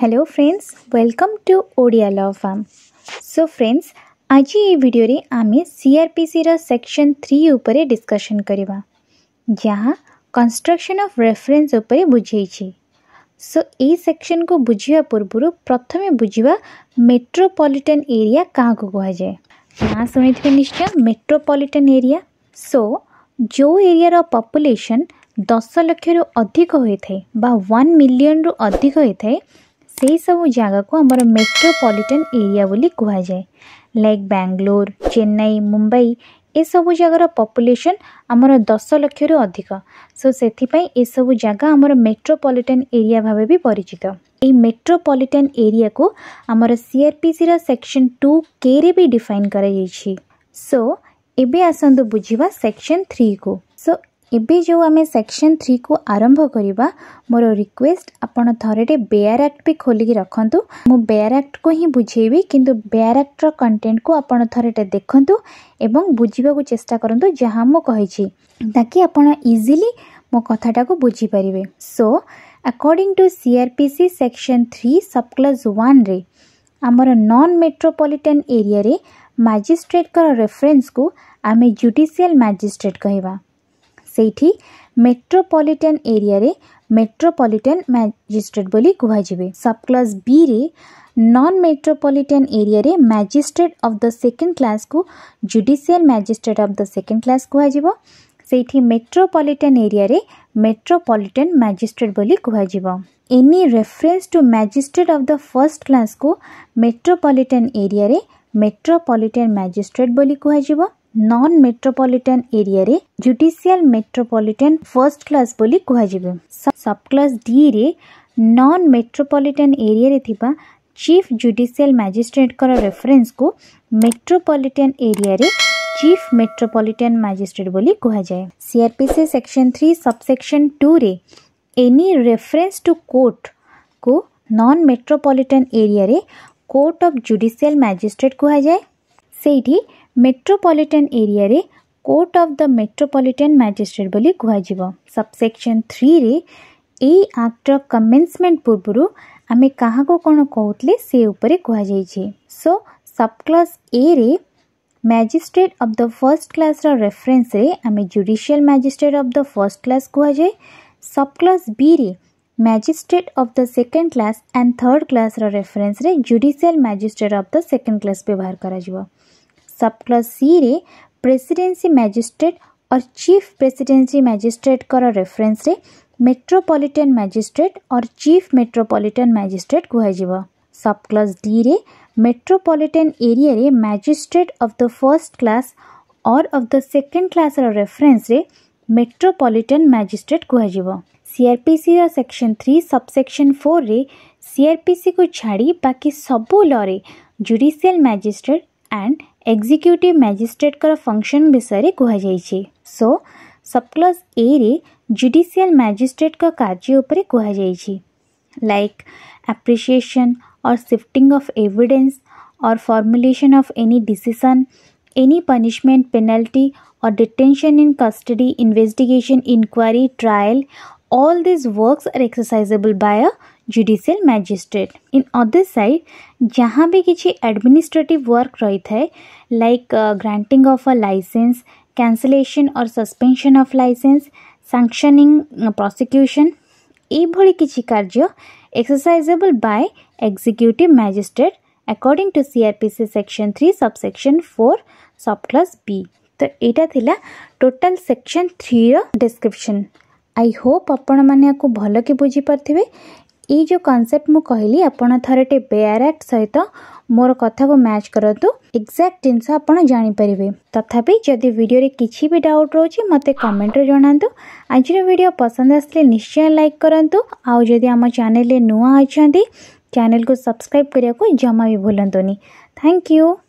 hello friends welcome to Odia law farm so friends ଆଜି ଏହି ଭିଡ଼ିଓରେ ଆମେ ସିଆର୍ପିସିର ସେକ୍ସନ୍ ଥ୍ରୀ ଉପରେ ଡିସ୍କସନ୍ କରିବା ଯାହା କନଷ୍ଟ୍ରକ୍ସନ୍ ଅଫ୍ ରେଫରେନ୍ସ ଉପରେ ବୁଝେଇଛି ସୋ ଏହି ସେକ୍ସନ୍କୁ ବୁଝିବା ପୂର୍ବରୁ ପ୍ରଥମେ ବୁଝିବା ମେଟ୍ରୋପଲିଟାନ୍ ଏରିଆ କାହାକୁ କୁହାଯାଏ ନାଁ ଶୁଣିଥିବେ ନିଶ୍ଚୟ ମେଟ୍ରୋପଲିଟାନ୍ ଏରିଆ ସୋ ଯେଉଁ ଏରିଆର ପପୁଲେସନ୍ ଦଶ ଲକ୍ଷରୁ ଅଧିକ ହୋଇଥାଏ ବା ୱାନ୍ ମିଲିୟନରୁ ଅଧିକ ହୋଇଥାଏ সেই সব জায়গা কো আমরো মেট্রোপলিটন এরিয়া বলি কোয়া যায় লাইক বেঙ্গালোর চেন্নাই মুম্বাই এই সব জায়গাৰ পপুলেশন আমরো 10 লক্ষৰ অধিক সো সেইতে পাই এই সব জায়গা আমরো মেট্রোপলিটন এরিয়া ভাবেও বি পরিচিত এই মেট্রোপলিটন এরিয়া কো আমরো সিআরপিসি ৰ সেকশন 2 কেৰে বি ডিফাইন কৰা হৈছে সো এবি আসন্দ বুজিবা সেকশন 3 কো সো ଏବେ ଯେଉଁ ଆମେ ସେକ୍ସନ୍ ଥ୍ରୀକୁ ଆରମ୍ଭ କରିବା ମୋର ରିକ୍ୱେଷ୍ଟ ଆପଣ ଥରଟେ ବେୟାର ଆକ୍ଟ ବି ଖୋଲିକି ରଖନ୍ତୁ ମୁଁ ବେୟାର ଆକ୍ଟକୁ ହିଁ ବୁଝେଇବି କିନ୍ତୁ ବେୟାର ଆକ୍ଟର କଣ୍ଟେଣ୍ଟକୁ ଆପଣ ଥରଟେ ଦେଖନ୍ତୁ ଏବଂ ବୁଝିବାକୁ ଚେଷ୍ଟା କରନ୍ତୁ ଯାହା ମୁଁ କହିଛି ତାକି ଆପଣ ଇଜିଲି ମୋ କଥାଟାକୁ ବୁଝିପାରିବେ so according to C R P C section three subclass ୱାନ୍ରେ ଆମର ନନ୍ ମେଟ୍ରୋପଲିଟାନ୍ ଏରିଆରେ ମାଜିଷ୍ଟ୍ରେଟଙ୍କର ରେଫରେନ୍ସକୁ ଆମେ ଜୁଡ଼ିସିଆଲ୍ ମାଜିଷ୍ଟ୍ରେଟ୍ କହିବା ସେଇଠି ମେଟ୍ରୋପଲିଟାନ୍ ଏରିଆରେ ମେଟ୍ରୋପଲିଟାନ୍ ମାଜିଷ୍ଟ୍ରେଟ୍ ବୋଲି କୁହାଯିବେ ସବ୍କ୍ଲାସ୍ ବିରେ ନନ୍ ମେଟ୍ରୋପଲିଟାନ୍ ଏରିଆରେ ମାଜିଷ୍ଟ୍ରେଟ୍ ଅଫ୍ ଦ ସେକେଣ୍ଡ କ୍ଲାସ୍କୁ judicial magistrate of the second class କୁହାଯିବ ସେଇଠି ମେଟ୍ରୋପଲିଟାନ୍ ଏରିଆରେ ମେଟ୍ରୋପଲିଟାନ୍ ମାଜିଷ୍ଟ୍ରେଟ୍ ବୋଲି କୁହାଯିବ any reference to magistrate of the first କ୍ଲାସ୍କୁ ମେଟ୍ରୋପଲିଟାନ୍ ଏରିଆରେ ମେଟ୍ରୋପଲିଟାନ୍ ମାଜିଷ୍ଟ୍ରେଟ୍ ବୋଲି କୁହାଯିବ non metropolitan area judicial metropolitan first class बोली सब क्लास डी रे non metropolitan area chief judicial magistrate reference को metropolitan area chief metropolitan magistrate बोली कहुए C R P C section three सब सेक्शन टू रे एनी रेफरेंस टू कोर्ट को non metropolitan area court of judicial magistrate कहुए ସେଇଠି metropolitan ଏରିଆରେ court of the metropolitan magistrate ବୋଲି କୁହାଯିବ ସବସେକ୍ସନ୍ ଥ୍ରୀରେ ଏଇ ଆକ୍ଟର କମେନ୍ସମେଣ୍ଟ ପୂର୍ବରୁ ଆମେ କାହାକୁ କ'ଣ କହୁଥିଲେ ସେ ଉପରେ କୁହାଯାଇଛି ସୋ ସବ୍କ୍ଲସ୍ ଏରେ ମ୍ୟାଜିଷ୍ଟ୍ରେଟ୍ ଅଫ୍ ଦ ଫର୍ଷ୍ଟ କ୍ଲାସ୍ର ରେଫରେନ୍ସରେ ଆମେ judicial magistrate of the first class କୁହାଯାଏ ସବ୍କ୍ଲସ୍ ବିରେ magistrate of the second class and third କ୍ଲାସ୍ର ରେଫରେନ୍ସରେ judicial magistrate of the second class ବ୍ୟବହାର କରାଯିବ सब क्लास सी रे presidency magistrate or chief presidency ମାଜିଷ୍ଟ୍ରେଟ୍ଙ୍କର ରେଫରେନ୍ସରେ metropolitan magistrate or chief metropolitan magistrate କୁହାଯିବ ସବ୍ କ୍ଲାସ୍ ଡିରେ ମେଟ୍ରୋପଲିଟାନ୍ ଏରିଆରେ magistrate of the first class or of the second କ୍ଲାସ୍ର ରେଫରେନ୍ସରେ ମେଟ୍ରୋପଲିଟାନ୍ ମାଜିଷ୍ଟ୍ରେଟ୍ କୁହାଯିବ ସିଆର୍ପିସିର ସେକ୍ସନ୍ ଥ୍ରୀ ସବ୍ସେକ୍ସନ୍ ଫୋର୍ରେ ସିଆର୍ପିସିକୁ ଛାଡ଼ି ବାକି ସବୁ ଲରେ judicial magistrate and executive magistrate function विषय कहुई सो सबक्लस ए रे जुडिशियल मजिस्ट्रेट कार्य कहुई like appreciation or sifting of evidence or formulation of any decision any punishment penalty or detention in custody investigation inquiry trial all this works are exercisable by a judicial magistrate in other side ଯାହା ବି କିଛି administrative work ରହିଥାଏ like granting of a licence cancellation or suspension of licence sanctioning prosecution ଏଇଭଳି କିଛି କାର୍ଯ୍ୟ exercisable by executive magistrate according to C R P C section three subsection four subclass B ତ ଏଇଟା ଥିଲା ଟୋଟାଲ୍ ସେକ୍ସନ୍ ଥ୍ରୀର ଡେସ୍କ୍ରିପ୍ସନ୍ ଆଇ ହୋପ୍ ଆପଣମାନେ ୟାକୁ ଭଲକି ବୁଝିପାରିଥିବେ ଏଇ ଯେଉଁ କନସେପ୍ଟ ମୁଁ କହିଲି ଆପଣ ଥରଟେ ବେୟାର ଆକ୍ଟ ସହିତ ମୋର କଥାକୁ ମ୍ୟାଚ୍ କରନ୍ତୁ ଏକ୍ଜାକ୍ଟ ଜିନିଷ ଆପଣ ଜାଣିପାରିବେ ତଥାପି ଯଦି ଭିଡ଼ିଓରେ କିଛି ବି ଡାଉଟ୍ ରହୁଛି ମୋତେ କମେଣ୍ଟରେ ଜଣାନ୍ତୁ ଆଜିର ଭିଡ଼ିଓ ପସନ୍ଦ ଆସିଲେ ନିଶ୍ଚୟ ଲାଇକ୍ କରନ୍ତୁ ଆଉ ଯଦି ଆମ ଚ୍ୟାନେଲରେ ନୂଆ ଅଛନ୍ତି ଚ୍ୟାନେଲକୁ ସବସ୍କ୍ରାଇବ୍ କରିବାକୁ ଜମା ବି ଭୁଲନ୍ତୁନି ଥ୍ୟାଙ୍କ ୟୁ